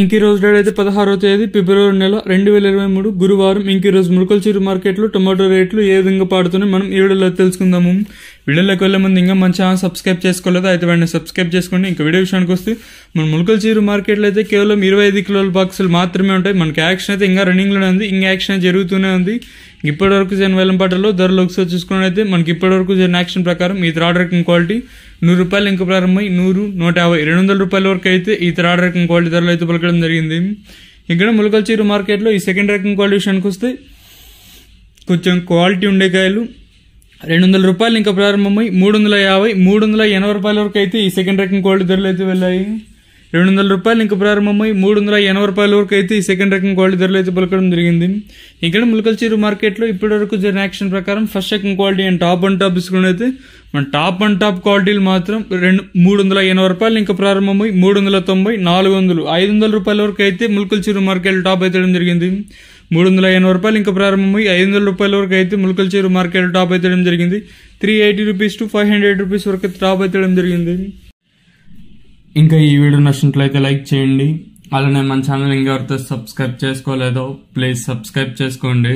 ఇంకీ రోజు డేట్ అయితే పదహారో తేదీ ఫిబ్రవరి నెల రెండు వేల ఇరవై మూడు గురువారం ఇంకీ రోజు చీరు మార్కెట్లో టొమాటో రేట్లు ఏ విధంగా పాడుతున్నాయి మనం ఈ వీడియోలో తెలుసుకుందాము వీడియోలోకి వెళ్ళే ముందు ఇంకా మంచి ఛానల్ సబ్స్క్రైబ్ చేసుకోలేదు అయితే వాడిని సబ్స్క్రైబ్ చేసుకోండి ఇంకా వీడియో విషయానికి వస్తే మన చీరు మార్కెట్లో అయితే కేవలం ఇరవై ఐదు కిలోల బాక్సులు మాత్రమే ఉంటాయి మనకి యాక్షన్ అయితే ఇంకా రన్నింగ్లోనే ఉంది ఇంకా యాక్షన్ జరుగుతూనే ఉంది ఇప్పటివరకు చేసిన వెల్లంపాటలో ధరలు ఒకసారి చూసుకున్నట్లయితే మనకి ఇప్పటివరకు చేసిన యాక్షన్ ప్రకారం ఈ థర్డ్ రకం క్వాలిటీ నూరు రూపాయలు ఇంకా ప్రారంభమై నూరు నూట యాభై రెండు వందల రూపాయల వరకు అయితే ఈ థర్డ్ రకం క్వాలిటీ ధరలు అయితే పలకడం జరిగింది ఇక్కడ ములకల్చీరు చీరు మార్కెట్లో ఈ సెకండ్ రకం క్వాలిటీ విషయానికి వస్తే కొంచెం క్వాలిటీ ఉండే కాయలు రెండు వందల రూపాయలు ఇంకా ప్రారంభమై మూడు వందల యాభై మూడు వందల ఎనభై రూపాయల వరకు అయితే ఈ సెకండ్ రకం క్వాలిటీ ధరలు అయితే వెళ్ళాయి రెండు వందల రూపాయలు ఇంకా ప్రారంభమై మూడు వందల ఎనభై రూపాయల వరకు అయితే ఈ సెకండ్ రకం క్వాలిటీ ధరలు అయితే పలకడం జరిగింది ఇక్కడ ములకల్చీరు మార్కెట్లో ఇప్పటి వరకు జరిగిన యాక్షన్ ప్రకారం ఫస్ట్ రకం quality and top and top తీసుకుని అయితే మన టాప్ అండ్ టాప్ క్వాలిటీలు మాత్రం రెండు మూడు వందల ఎనభై రూపాయలు ఇంకా ప్రారంభమై మూడు వందల తొంభై నాలుగు వందలు ఐదు వందల రూపాయల వరకు అయితే ములకల్చీరు మార్కెట్ టాప్ అయితే జరిగింది మూడు వందల ఎనభై రూపాయలు ఇంకా ప్రారంభమై ఐదు వందల రూపాయల వరకు అయితే ములకల్ చీరు మార్కెట్ టాప్ అయితే జరిగింది three eighty rupees to five hundred rupees వరకు టాప్ అయితే జరిగింది ఇంకా ఈ వీడియో నచ్చినట్లయితే లైక్ చేయండి అలానే మన ఛానల్ ఇంకా ఎవరితో సబ్స్క్రైబ్ చేసుకోలేదో ప్లీజ్ సబ్స్క్రైబ్ చేసుకోండి